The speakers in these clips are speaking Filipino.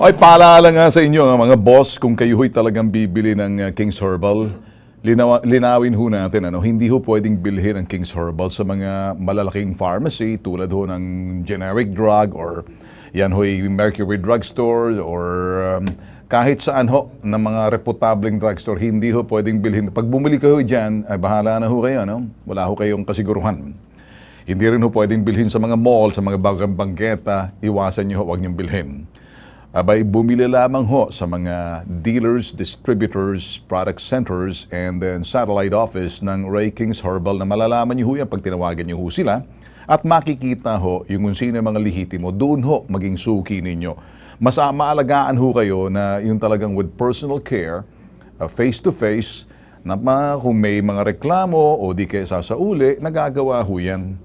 Ay, paalaala nga sa inyo, ah, mga boss, kung kayo ho'y talagang bibili ng uh, King's Herbal, linaw- linawin ho natin, ano, hindi ho pwedeng bilhin ang King's Herbal sa mga malalaking pharmacy tulad ho ng generic drug or yan ho'y Mercury Drugstore or um, kahit saan ho ng mga reputableng drugstore, hindi ho pwedeng bilhin. Pag bumili kayo dyan, ay bahala na ho kayo, ano? Wala ho kayong kasiguruhan. Hindi rin ho pwedeng bilhin sa mga mall, sa mga bagang banggeta, iwasan nyo ho, huwag nyo bilhin. Abay bumili lamang ho sa mga dealers, distributors, product centers, and then satellite office ng Ray Kings Herbal na malalaman niyo ho yan pag tinawagan niyo ho sila. At makikita ho yung kung sino mga lihiti mo, doon ho maging suki ninyo. Mas maalagaan ho kayo na yung talagang with personal care, uh, face-to-face, uh, -face, na kung may mga reklamo o di kaya sasauli, nagagawa ho yan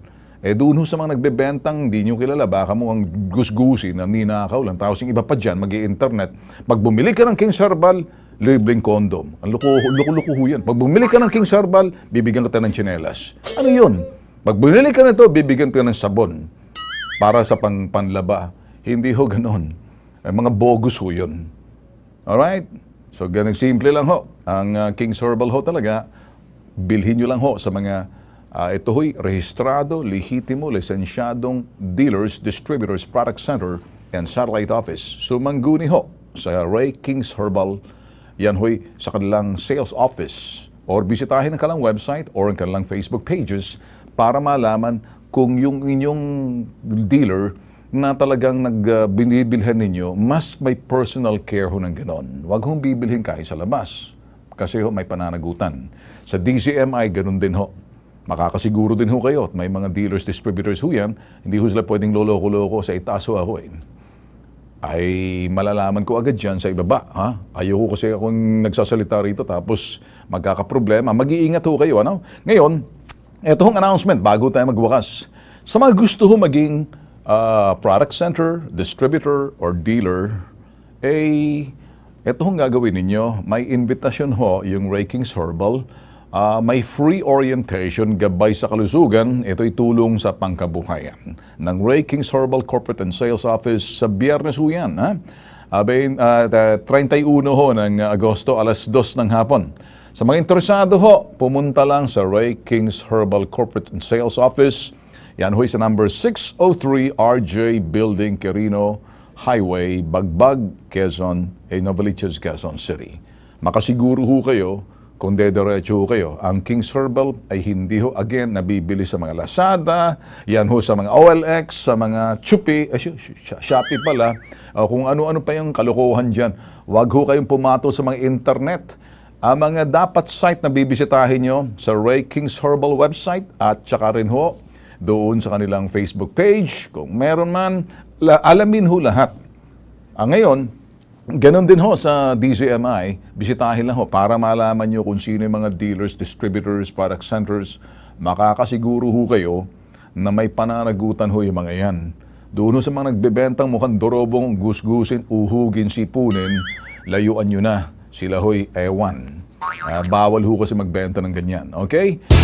eh doon ho sa mga nagbebentang hindi nyo kilala, baka mo ang gusgusin, ang ninakaw lang. Tapos yung iba pa dyan, mag internet Pag bumili ka ng King Sarbal, libreng kondom. Ang luko, luko, luko ho yan. Pag bumili ka ng King Sarbal, bibigyan ka ng chinelas. Ano yun? Pag bumili ka nito, bibigyan ka ng sabon para sa pang panlaba. Hindi ho ganon. Eh, mga bogus ho yun. Alright? So, ganun simple lang ho. Ang uh, ah, King Sorbal ho talaga, bilhin nyo lang ho sa mga Uh, ito ho'y rehistrado, lehitimo, lisensyadong Dealers, Distributors, Product Center and Satellite Office. Sumangguni ho sa Ray Kings Herbal. Yan ho'y sa kanilang sales office or bisitahin ang kanilang website or ang kanilang Facebook pages para malaman kung yung inyong dealer na talagang nagbinibilhan ninyo, mas may personal care ho ng ganon. Huwag hong bibilhin kayo sa labas kasi ho may pananagutan. Sa DCMI, ganun din ho makakasiguro din ho kayo at may mga dealers, distributors ho yan, hindi ho sila pwedeng loloko-loko sa itaso ho ako eh. Ay malalaman ko agad yan sa ibaba. Ha? Ayoko kasi akong nagsasalita rito tapos magkakaproblema. Mag-iingat ho kayo. Ano? Ngayon, ito hong announcement bago tayo magwakas. Sa mga gusto ho maging uh, product center, distributor, or dealer, eh, ito hong gagawin ninyo. May invitation ho yung Rakings Herbal uh, may free orientation gabay sa kalusugan, ito'y tulong sa pangkabuhayan ng Ray Kings Herbal Corporate and Sales Office sa biyernes ho yan, ha? Uh, ah, 31 ho ng Agosto, alas 2 ng hapon. Sa mga interesado ho, pumunta lang sa Ray Kings Herbal Corporate and Sales Office. Yan ho sa number 603 RJ Building, Quirino Highway, Bagbag, Quezon, eh, Novaliches, Quezon City. Makasiguro ho kayo kung dediretso kayo, ang King's Herbal ay hindi ho, again, nabibili sa mga Lazada, yan ho sa mga OLX, sa mga Chupi, eh, Shopee pala, uh, kung ano-ano pa yung kalokohan dyan. Huwag ho kayong pumato sa mga internet. Ang mga dapat site na bibisitahin nyo sa Ray King's Herbal website at saka rin ho doon sa kanilang Facebook page, kung meron man, alamin ho lahat. Ah, ngayon, Ganon din ho sa DZMI, bisitahin lang ho para malaman nyo kung sino yung mga dealers, distributors, product centers. Makakasiguro ho kayo na may pananagutan ho yung mga yan. Doon sa mga nagbebentang mukhang dorobong gusgusin, uhugin, sipunin, layuan nyo na. Sila ho'y ewan. Uh, bawal ho kasi magbenta ng ganyan. Okay?